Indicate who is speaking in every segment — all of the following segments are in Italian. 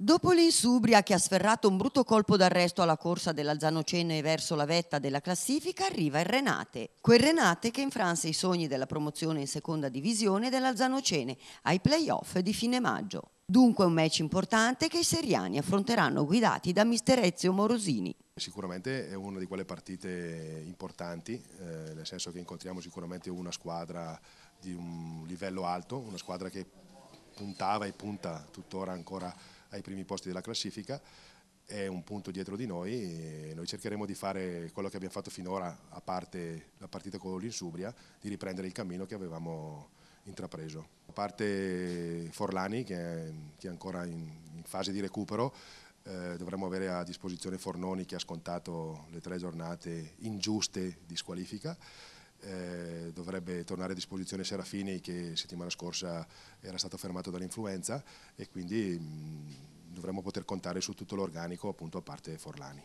Speaker 1: Dopo l'insubria che ha sferrato un brutto colpo d'arresto alla corsa dell'Alzanocene verso la vetta della classifica, arriva il Renate. Quel Renate che infranse i sogni della promozione in seconda divisione dell'Alzanocene ai playoff di fine maggio. Dunque un match importante che i seriani affronteranno guidati da mister Ezio Morosini.
Speaker 2: Sicuramente è una di quelle partite importanti, eh, nel senso che incontriamo sicuramente una squadra di un livello alto, una squadra che puntava e punta tuttora ancora ai primi posti della classifica, è un punto dietro di noi e noi cercheremo di fare quello che abbiamo fatto finora, a parte la partita con l'Insubria, di riprendere il cammino che avevamo intrapreso. A parte Forlani che è, che è ancora in, in, fase di recupero, eh, dovremmo avere a disposizione Fornoni che ha scontato le tre giornate ingiuste di squalifica. Eh, dovrebbe tornare a disposizione Serafini che settimana scorsa era stato fermato
Speaker 1: dall'influenza e quindi mm,
Speaker 2: dovremmo poter contare su tutto l'organico appunto a parte Forlani.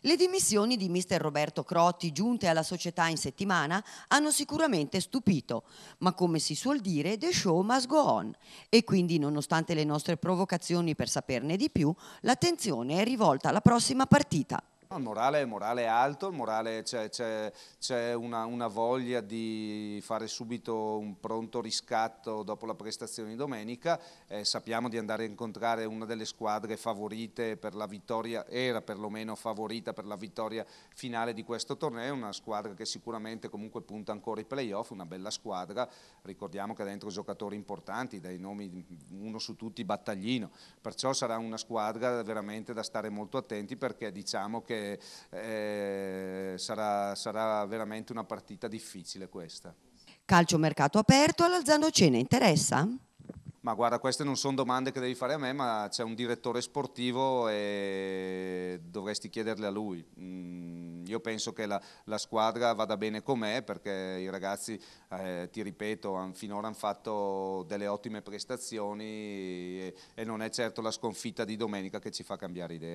Speaker 1: Le dimissioni di mister Roberto Crotti giunte alla società in settimana hanno sicuramente stupito, ma come si suol dire, the show must go on e quindi nonostante le nostre provocazioni per saperne di più, l'attenzione è rivolta alla prossima partita.
Speaker 3: Il morale, il morale, è alto, c'è, una, una, voglia di fare subito un pronto riscatto dopo la prestazione di domenica, eh, sappiamo di andare a incontrare una delle squadre favorite per la vittoria, era perlomeno favorita per la vittoria finale di questo torneo, una squadra che sicuramente comunque punta ancora i playoff, una bella squadra, ricordiamo che ha dentro giocatori importanti, dai nomi uno su tutti Battaglino, perciò sarà una squadra veramente da stare molto attenti perché diciamo che che eh, sarà, sarà veramente una partita difficile questa.
Speaker 1: Calcio mercato aperto alla Zanocena interessa?
Speaker 3: Ma guarda, queste non sono domande che devi fare a me, ma c'è un direttore sportivo e dovresti chiederle a lui. Mm, io penso che la, la squadra vada bene com'è perché i ragazzi, eh, ti ripeto, han, finora hanno fatto delle ottime prestazioni e, e non è certo la sconfitta di domenica che ci fa cambiare idea.